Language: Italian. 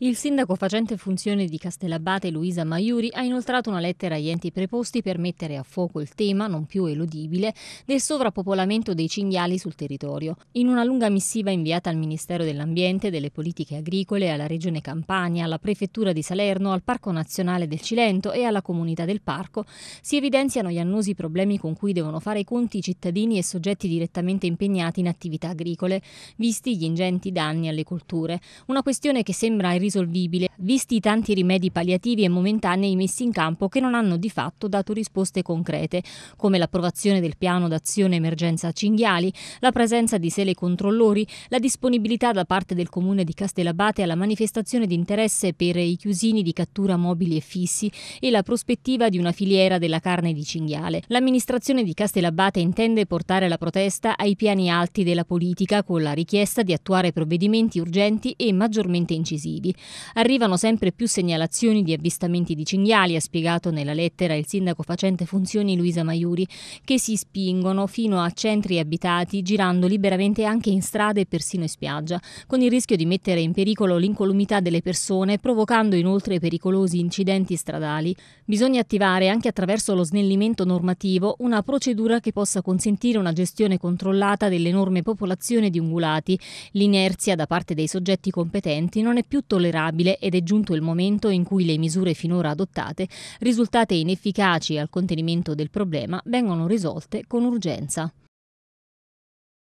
Il sindaco facente funzione di Castellabate Luisa Maiuri ha inoltrato una lettera agli enti preposti per mettere a fuoco il tema, non più eludibile, del sovrappopolamento dei cinghiali sul territorio. In una lunga missiva inviata al Ministero dell'Ambiente, delle Politiche Agricole, alla Regione Campania, alla Prefettura di Salerno, al Parco Nazionale del Cilento e alla Comunità del Parco, si evidenziano gli annosi problemi con cui devono fare i conti i cittadini e soggetti direttamente impegnati in attività agricole, visti gli ingenti danni alle colture. Una questione che sembra irrisolta irrisolvibile, visti i tanti rimedi palliativi e momentanei messi in campo che non hanno di fatto dato risposte concrete, come l'approvazione del piano d'azione emergenza cinghiali, la presenza di sele controllori, la disponibilità da parte del comune di Castellabate alla manifestazione di interesse per i chiusini di cattura mobili e fissi e la prospettiva di una filiera della carne di cinghiale. L'amministrazione di Castellabate intende portare la protesta ai piani alti della politica con la richiesta di attuare provvedimenti urgenti e maggiormente incisivi. Arrivano sempre più segnalazioni di avvistamenti di cinghiali, ha spiegato nella lettera il sindaco facente funzioni Luisa Maiuri, che si spingono fino a centri abitati, girando liberamente anche in strade e persino in spiaggia, con il rischio di mettere in pericolo l'incolumità delle persone, provocando inoltre pericolosi incidenti stradali. Bisogna attivare anche attraverso lo snellimento normativo una procedura che possa consentire una gestione controllata dell'enorme popolazione di ungulati. L'inerzia da parte dei soggetti competenti non è più tollerabile intollerabile ed è giunto il momento in cui le misure finora adottate, risultate inefficaci al contenimento del problema, vengono risolte con urgenza.